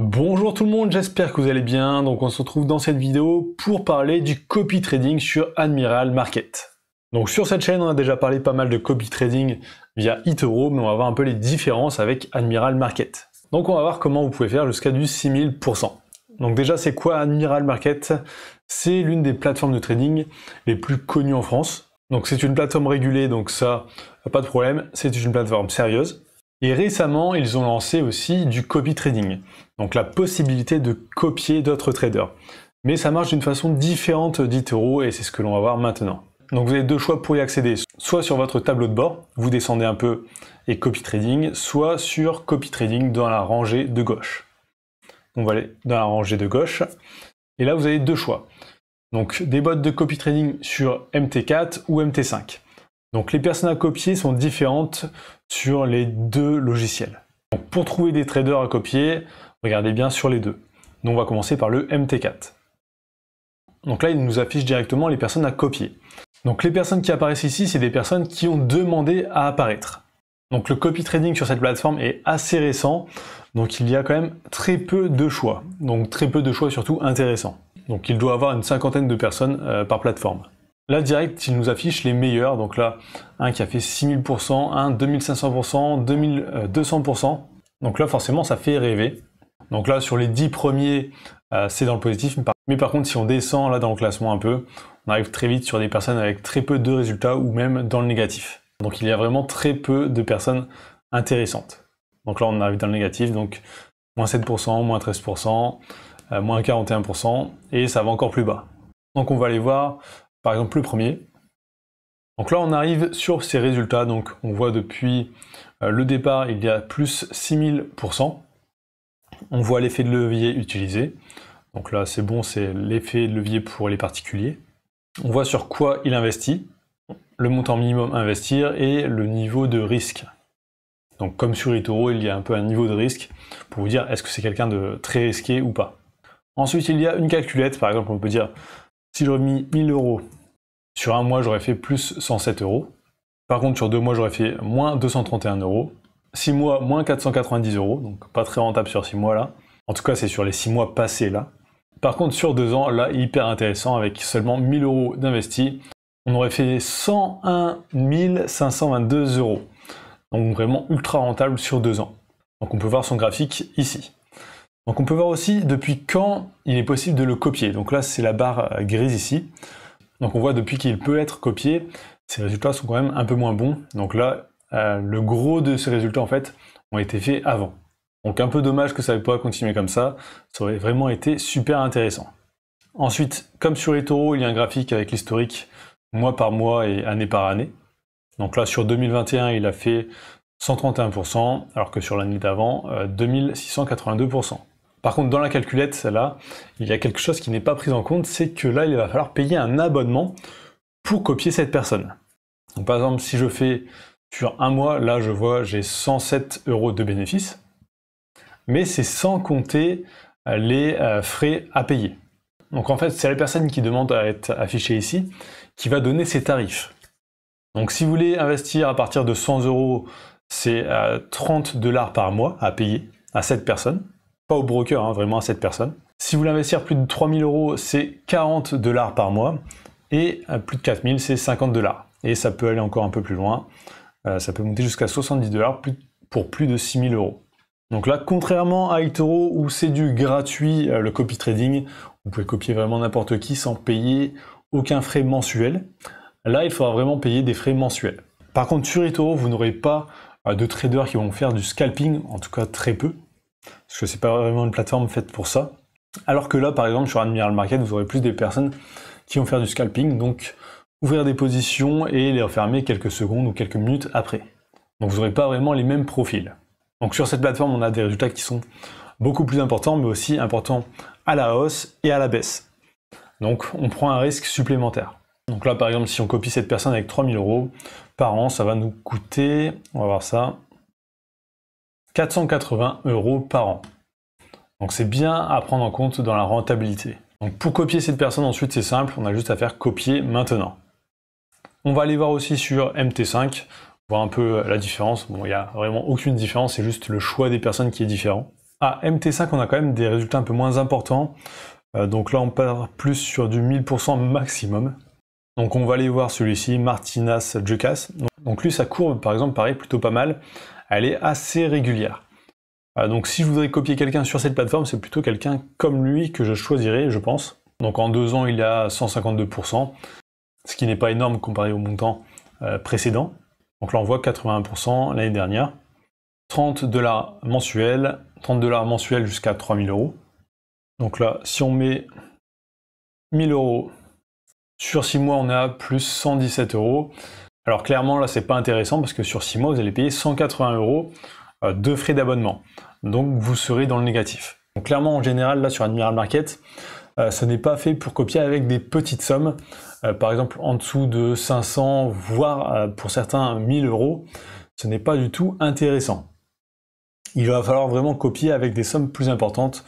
Bonjour tout le monde, j'espère que vous allez bien. Donc on se retrouve dans cette vidéo pour parler du copy trading sur Admiral Market. Donc sur cette chaîne, on a déjà parlé pas mal de copy trading via Itero, mais on va voir un peu les différences avec Admiral Market. Donc on va voir comment vous pouvez faire jusqu'à du 6000%. Donc déjà, c'est quoi Admiral Market C'est l'une des plateformes de trading les plus connues en France. Donc c'est une plateforme régulée, donc ça, pas de problème, c'est une plateforme sérieuse. Et récemment, ils ont lancé aussi du copy trading, donc la possibilité de copier d'autres traders. Mais ça marche d'une façon différente d'Itero et c'est ce que l'on va voir maintenant. Donc vous avez deux choix pour y accéder, soit sur votre tableau de bord, vous descendez un peu et copy trading, soit sur copy trading dans la rangée de gauche. On va aller dans la rangée de gauche. Et là, vous avez deux choix. Donc des bots de copy trading sur MT4 ou MT5. Donc les personnes à copier sont différentes sur les deux logiciels. Donc, pour trouver des traders à copier, regardez bien sur les deux. Donc on va commencer par le MT4. Donc là, il nous affiche directement les personnes à copier. Donc les personnes qui apparaissent ici, c'est des personnes qui ont demandé à apparaître. Donc le copy trading sur cette plateforme est assez récent, donc il y a quand même très peu de choix. Donc très peu de choix surtout intéressants. Donc il doit avoir une cinquantaine de personnes euh, par plateforme. Là, direct, il nous affiche les meilleurs. Donc là, un qui a fait 6000%, un 2500%, 2200%. Euh, Donc là, forcément, ça fait rêver. Donc là, sur les 10 premiers, euh, c'est dans le positif. Mais par contre, si on descend là dans le classement un peu, on arrive très vite sur des personnes avec très peu de résultats ou même dans le négatif. Donc il y a vraiment très peu de personnes intéressantes. Donc là, on arrive dans le négatif. Donc moins 7%, moins 13%, euh, moins 41%. Et ça va encore plus bas. Donc on va aller voir par exemple, le premier. Donc là, on arrive sur ces résultats. Donc, on voit depuis euh, le départ, il y a plus 6000%. On voit l'effet de levier utilisé. Donc là, c'est bon, c'est l'effet de levier pour les particuliers. On voit sur quoi il investit, le montant minimum à investir et le niveau de risque. Donc comme sur eToro, il y a un peu un niveau de risque pour vous dire est-ce que c'est quelqu'un de très risqué ou pas. Ensuite, il y a une calculette. Par exemple, on peut dire si j'aurais mis 1000 euros sur un mois, j'aurais fait plus 107 euros. Par contre, sur deux mois, j'aurais fait moins 231 euros. Six mois, moins 490 euros, donc pas très rentable sur six mois là. En tout cas, c'est sur les six mois passés là. Par contre, sur deux ans, là, hyper intéressant, avec seulement 1000 euros d'investi, on aurait fait 101 522 euros. Donc vraiment ultra rentable sur deux ans. Donc on peut voir son graphique ici. Donc on peut voir aussi depuis quand il est possible de le copier. Donc là, c'est la barre euh, grise ici. Donc on voit depuis qu'il peut être copié, ces résultats sont quand même un peu moins bons. Donc là, euh, le gros de ces résultats en fait ont été faits avant. Donc un peu dommage que ça n'avait pas continué comme ça, ça aurait vraiment été super intéressant. Ensuite, comme sur les taureaux, il y a un graphique avec l'historique mois par mois et année par année. Donc là, sur 2021, il a fait 131%, alors que sur l'année d'avant, 2682%. Euh, par contre, dans la calculette, là il y a quelque chose qui n'est pas pris en compte, c'est que là, il va falloir payer un abonnement pour copier cette personne. Donc, par exemple, si je fais sur un mois, là, je vois, j'ai 107 euros de bénéfice. mais c'est sans compter euh, les euh, frais à payer. Donc, en fait, c'est la personne qui demande à être affichée ici qui va donner ses tarifs. Donc, si vous voulez investir à partir de 100 euros, c'est 30 euh, dollars par mois à payer à cette personne pas au broker, hein, vraiment à cette personne. Si vous voulez plus de 3000 euros, c'est 40 dollars par mois, et euh, plus de 4000, c'est 50 dollars. Et ça peut aller encore un peu plus loin, euh, ça peut monter jusqu'à 70 dollars pour plus de 6000 euros. Donc là, contrairement à eToro où c'est du gratuit, euh, le copy trading, vous pouvez copier vraiment n'importe qui sans payer aucun frais mensuel. Là, il faudra vraiment payer des frais mensuels. Par contre, sur eToro, vous n'aurez pas de traders qui vont faire du scalping, en tout cas très peu parce que c'est pas vraiment une plateforme faite pour ça. Alors que là, par exemple, sur Admiral Market, vous aurez plus des personnes qui vont faire du scalping, donc ouvrir des positions et les refermer quelques secondes ou quelques minutes après. Donc vous n'aurez pas vraiment les mêmes profils. Donc sur cette plateforme, on a des résultats qui sont beaucoup plus importants, mais aussi importants à la hausse et à la baisse. Donc on prend un risque supplémentaire. Donc là, par exemple, si on copie cette personne avec 3000 euros par an, ça va nous coûter, on va voir ça, 480 euros par an. Donc c'est bien à prendre en compte dans la rentabilité. Donc pour copier cette personne ensuite c'est simple, on a juste à faire copier maintenant. On va aller voir aussi sur MT5, voir un peu euh, la différence. Bon, il n'y a vraiment aucune différence, c'est juste le choix des personnes qui est différent. À ah, MT5, on a quand même des résultats un peu moins importants. Euh, donc là, on part plus sur du 1000% maximum. Donc on va aller voir celui-ci, Martinas Jukas. Donc, donc lui, sa courbe, par exemple, pareil plutôt pas mal, elle est assez régulière. Euh, donc si je voudrais copier quelqu'un sur cette plateforme, c'est plutôt quelqu'un comme lui que je choisirais, je pense. Donc en deux ans, il a 152%, ce qui n'est pas énorme comparé au montant euh, précédent. Donc là, on voit 81% l'année dernière. 30 dollars mensuels, 30 dollars mensuels jusqu'à 3000 euros. Donc là, si on met 1000 euros sur 6 mois, on a plus 117 euros. Alors clairement, là, c'est pas intéressant parce que sur 6 mois, vous allez payer 180 euros euh, de frais d'abonnement. Donc vous serez dans le négatif. Donc clairement, en général, là, sur Admiral Market, ce euh, n'est pas fait pour copier avec des petites sommes. Euh, par exemple, en dessous de 500, voire pour certains 1000 euros, ce n'est pas du tout intéressant. Il va falloir vraiment copier avec des sommes plus importantes,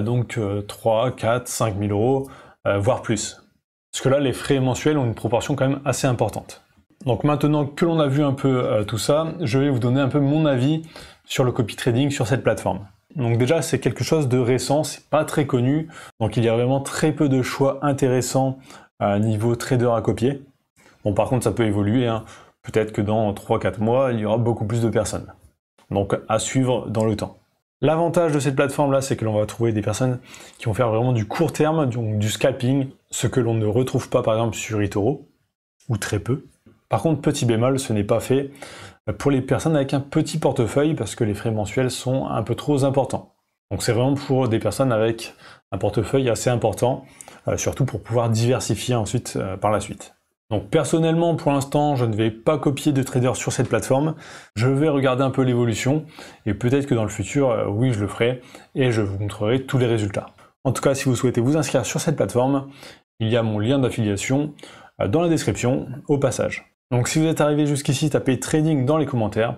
donc 3, 4, 5 000 euros, voire plus. Parce que là, les frais mensuels ont une proportion quand même assez importante. Donc maintenant que l'on a vu un peu euh, tout ça, je vais vous donner un peu mon avis sur le copy trading sur cette plateforme. Donc déjà c'est quelque chose de récent, c'est pas très connu, donc il y a vraiment très peu de choix intéressants à niveau trader à copier. Bon par contre ça peut évoluer, hein. peut-être que dans 3-4 mois il y aura beaucoup plus de personnes. Donc à suivre dans le temps. L'avantage de cette plateforme là, c'est que l'on va trouver des personnes qui vont faire vraiment du court terme, donc du scalping, ce que l'on ne retrouve pas par exemple sur eToro, ou très peu. Par contre, petit bémol, ce n'est pas fait pour les personnes avec un petit portefeuille parce que les frais mensuels sont un peu trop importants. Donc c'est vraiment pour des personnes avec un portefeuille assez important, euh, surtout pour pouvoir diversifier ensuite euh, par la suite. Donc personnellement, pour l'instant, je ne vais pas copier de trader sur cette plateforme. Je vais regarder un peu l'évolution et peut-être que dans le futur, euh, oui, je le ferai et je vous montrerai tous les résultats. En tout cas, si vous souhaitez vous inscrire sur cette plateforme, il y a mon lien d'affiliation dans la description au passage. Donc si vous êtes arrivé jusqu'ici, tapez trading dans les commentaires.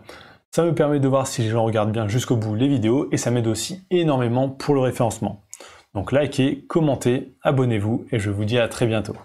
Ça me permet de voir si les gens regardent bien jusqu'au bout les vidéos et ça m'aide aussi énormément pour le référencement. Donc likez, commentez, abonnez-vous et je vous dis à très bientôt.